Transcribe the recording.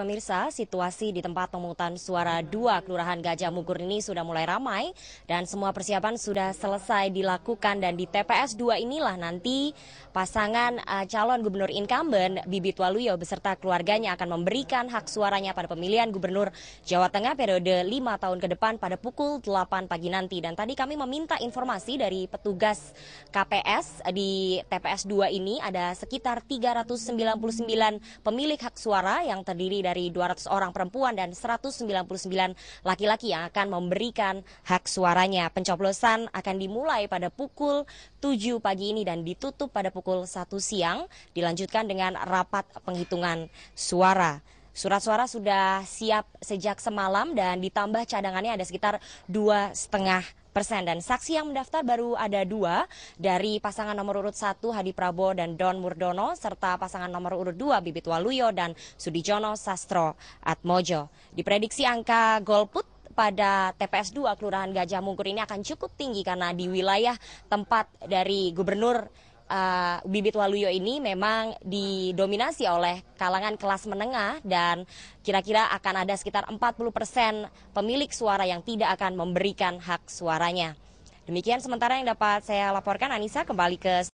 Pemirsa, situasi di tempat pemungutan suara dua Kelurahan Gajah Mugur ini sudah mulai ramai dan semua persiapan sudah selesai dilakukan dan di TPS 2 inilah nanti pasangan uh, calon gubernur incumbent Bibit Waluyo beserta keluarganya akan memberikan hak suaranya pada pemilihan gubernur Jawa Tengah periode 5 tahun ke depan pada pukul 8 pagi nanti dan tadi kami meminta informasi dari petugas KPS di TPS 2 ini ada sekitar 399 pemilik hak suara yang terdiri dari dari 200 orang perempuan dan 199 laki-laki yang akan memberikan hak suaranya. Pencoblosan akan dimulai pada pukul 7 pagi ini dan ditutup pada pukul 1 siang, dilanjutkan dengan rapat penghitungan suara. Surat suara sudah siap sejak semalam dan ditambah cadangannya ada sekitar dua setengah persen. Dan saksi yang mendaftar baru ada dua dari pasangan nomor urut satu Hadi Prabowo dan Don Murdono serta pasangan nomor urut dua Bibit Waluyo dan Sudijono Sastro Atmojo. Diprediksi angka golput pada TPS 2 Kelurahan Gajah Mungkur ini akan cukup tinggi karena di wilayah tempat dari Gubernur uh, bibit waluyo ini memang didominasi oleh kalangan kelas menengah dan kira-kira akan ada sekitar 40 persen pemilik suara yang tidak akan memberikan hak suaranya. Demikian sementara yang dapat saya laporkan Anissa kembali ke